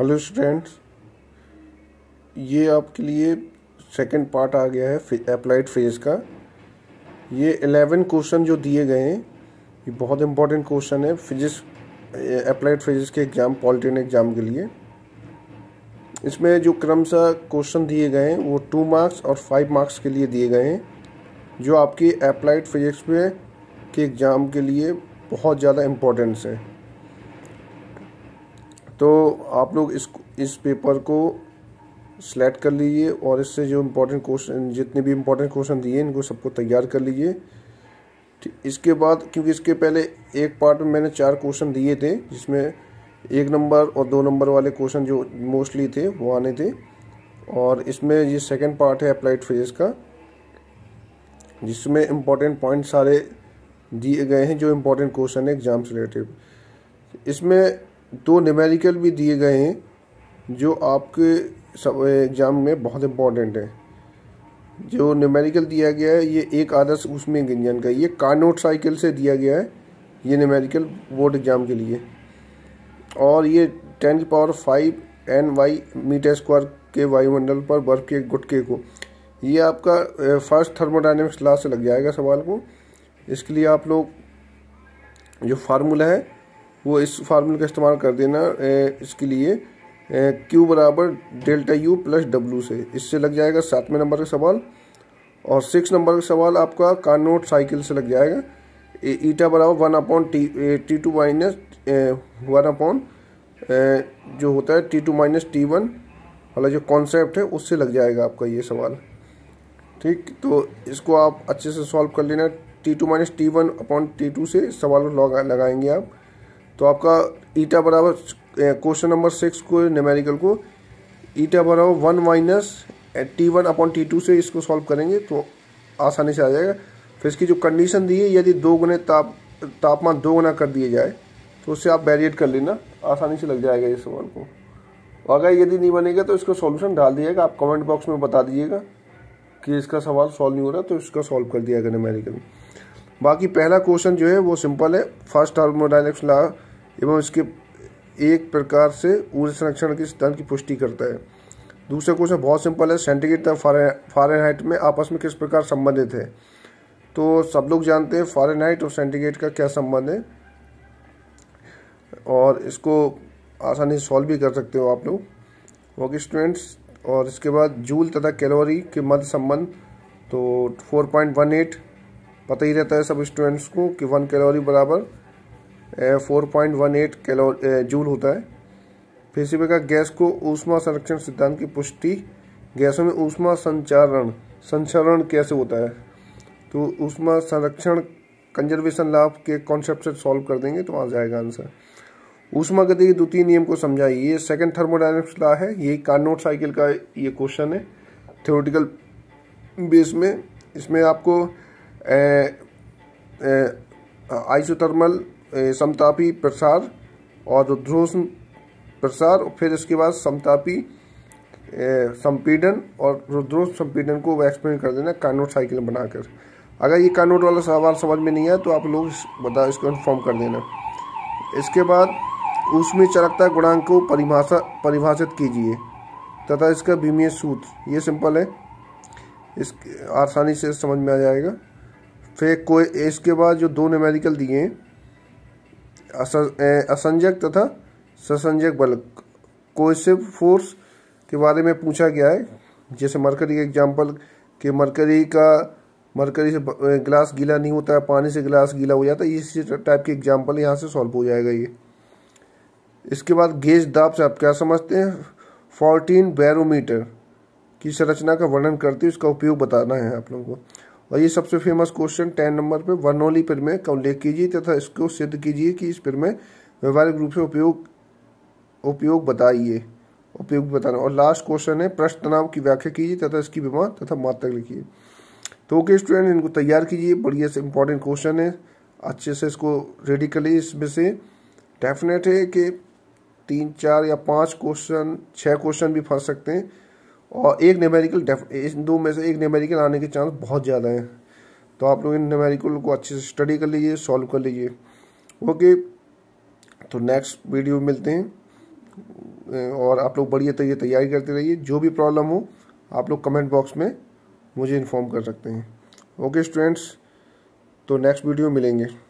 hello students ये आपके लिए सेकंड पार्ट आ गया है अप्लाइड फेज का ये एलेवन क्वेश्चन जो दिए गए हैं ये बहुत इंपॉर्टेंट क्वेश्चन है फिजिक्स अप्लाइड फेजेस के एग्ज़ाम पॉलिटेन एग्ज़ाम के लिए इसमें जो क्रमशः क्वेश्चन दिए गए हैं वो टू मार्क्स और फाइव मार्क्स के लिए दिए गए हैं जो आपके अप्लाइड फिजिक्स में के एग्ज़ाम के लिए बहुत ज़्यादा इम्पोर्टेंस है तो आप लोग इस इस पेपर को सेलेक्ट कर लीजिए और इससे जो इम्पोर्टेंट क्वेश्चन जितने भी इम्पोर्टेंट क्वेश्चन दिए इनको सबको तैयार कर लीजिए इसके बाद क्योंकि इसके पहले एक पार्ट में मैंने चार क्वेश्चन दिए थे जिसमें एक नंबर और दो नंबर वाले क्वेश्चन जो मोस्टली थे वो आने थे और इसमें ये सेकेंड पार्ट है अप्लाइड फेजेस का जिसमें इम्पोर्टेंट पॉइंट सारे दिए गए हैं जो इम्पोर्टेंट क्वेश्चन है एग्ज़ाम से रिलेटेड इसमें दो न्यूमेरिकल भी दिए गए हैं जो आपके सब एग्ज़ाम में बहुत इम्पॉर्टेंट है जो न्यूमेरिकल दिया गया है ये एक आदर्श उसमें गंजन का ये कार्नोट साइकिल से दिया गया है ये न्यूमेरिकल बोर्ड एग्ज़ाम के लिए और ये ten power five N Y metre square के वायुमंडल पर बर्फ के गुटके को ये आपका फर्स्ट थर्मोडाइनमिक्स क्लास से लग जाएगा सवाल को इसके लिए आप लोग जो फार्मूला है वो इस फार्मूले का इस्तेमाल कर देना इसके लिए क्यू बराबर डेल्टा यू प्लस डब्ल्यू से इससे लग जाएगा सातवें नंबर का सवाल और सिक्स नंबर का सवाल आपका कार्नोट साइकिल से लग जाएगा ईटा बराबर one upon T T two minus one upon जो होता है T two minus T one वाला जो कॉन्सेप्ट है उससे लग जाएगा आपका ये सवाल ठीक तो इसको आप अच्छे से सॉल्व कर लेना T two minus T one upon T two से सवाल लगाएंगे आप तो आपका ईटा बराबर क्वेश्चन नंबर सिक्स को न्यूमेरिकल को ईटा बराबर one minus T one upon T two से इसको सॉल्व करेंगे तो आसानी से आ जाएगा फिर इसकी जो कंडीशन दी है यदि दो गुने ताप तापमान दो गुना कर दिए जाए तो उससे आप बैरिएट कर लेना आसानी से लग जाएगा इस सवाल को अगर यदि नहीं बनेगा तो इसका सॉल्यूशन डाल दिएगा आप कमेंट बॉक्स में बता दीजिएगा कि इसका सवाल सॉल्व नहीं हो रहा तो इसका सॉल्व कर दिया गया न्यूमेरिकल बाकी पहला क्वेश्चन जो है वो सिंपल है फर्स्ट हार्मोडाइनिक्स लॉ एवं इसके एक प्रकार से ऊर्जा संरक्षण के सिद्धांत की पुष्टि करता है दूसरा क्वेश्चन बहुत सिंपल है सेंटीग्रेड तथा फारेनहाइट में आपस में किस प्रकार संबंधित है तो सब लोग जानते हैं फारेनहाइट और सेंटीग्रेड का क्या संबंध है और इसको आसानी से सॉल्व भी कर सकते हो आप लोग ओके स्टूडेंट्स और इसके बाद जूल तथा कैलोरी के मध्य संबंध तो 4.18 पता ही रहता है सब स्टूडेंट्स को कि वन कैलोरी बराबर फोर पॉइंट वन एट कैलो जूल होता है फिर प्रकार गैस को ऊष्मा संरक्षण सिद्धांत की पुष्टि गैसों में ऊष्मा संचारण संचरण कैसे होता है तो ऊष्मा संरक्षण कंजर्वेशन लाभ के कॉन्सेप्ट से सॉल्व कर देंगे तो वहाँ जाएगा आंसर ऊष्मा गति के द्वितीय नियम को समझाइए ये सेकेंड थर्मोडाइनमिक्स ला है ये कार्नोट साइकिल का ये क्वेश्चन है थ्योरेटिकल बेस में इसमें आपको आइसोथर्मल समतापी प्रसार और रुद्रोषण प्रसार और फिर इसके बाद समतापी संपीडन और रुद्रोष संपीडन को एक्सप्लेन कर देना कानोट साइकिल बनाकर अगर ये कानोट वाला सवाल समझ में नहीं आया तो आप लोग बता इसको इन्फॉर्म कर देना इसके बाद उसमें चरकता गुणांक को परिभाषा परिभाषित कीजिए तथा इसका बीमीय सूत्र ये सिंपल है इस आसानी से समझ में आ जाएगा फिर कोई इसके बाद जो दो न्यूमेरिकल दिए हैं असंजक तथा ससंजक बल कोसिव फोर्स के बारे में पूछा गया है जैसे मरकरी के एग्जाम्पल कि मरकरी का मरकरी से ग्लास गीला नहीं होता है पानी से ग्लास गीला हो जाता है इसी टाइप के एग्जाम्पल यहाँ से सॉल्व हो जाएगा ये इसके बाद गेज दाब से आप क्या समझते हैं फोर्टीन बैरोमीटर की संरचना का वर्णन करते हुए इसका उपयोग बताना है आप लोगों को और ये सबसे फेमस क्वेश्चन टेन नंबर पे वर्नौली प्रमेय का उल्लेख कीजिए तथा इसको सिद्ध कीजिए कि इस में व्यवहारिक रूप से उपयोग उपयोग बताइए उपयोग बताना और लास्ट क्वेश्चन है प्रश्न तनाव की व्याख्या कीजिए तथा इसकी बीमार तथा मात्रक लिखिए तो ओके स्टूडेंट इनको तैयार कीजिए बढ़िया से इंपॉर्टेंट क्वेश्चन है अच्छे से इसको रेडी कर लीजिए इसमें से डेफिनेट है कि तीन चार या पाँच क्वेश्चन छः क्वेश्चन भी फंस सकते हैं और एक न्यूमेरिकल इन दो में से एक न्यूमेरिकल आने के चांस बहुत ज़्यादा हैं तो आप लोग इन न्यूमेरिकल को अच्छे से स्टडी कर लीजिए सॉल्व कर लीजिए ओके तो नेक्स्ट वीडियो मिलते हैं और आप लोग बढ़िया तरीके तैयारी करते रहिए जो भी प्रॉब्लम हो आप लोग कमेंट बॉक्स में मुझे इन्फॉर्म कर सकते हैं ओके स्टूडेंट्स तो नेक्स्ट वीडियो मिलेंगे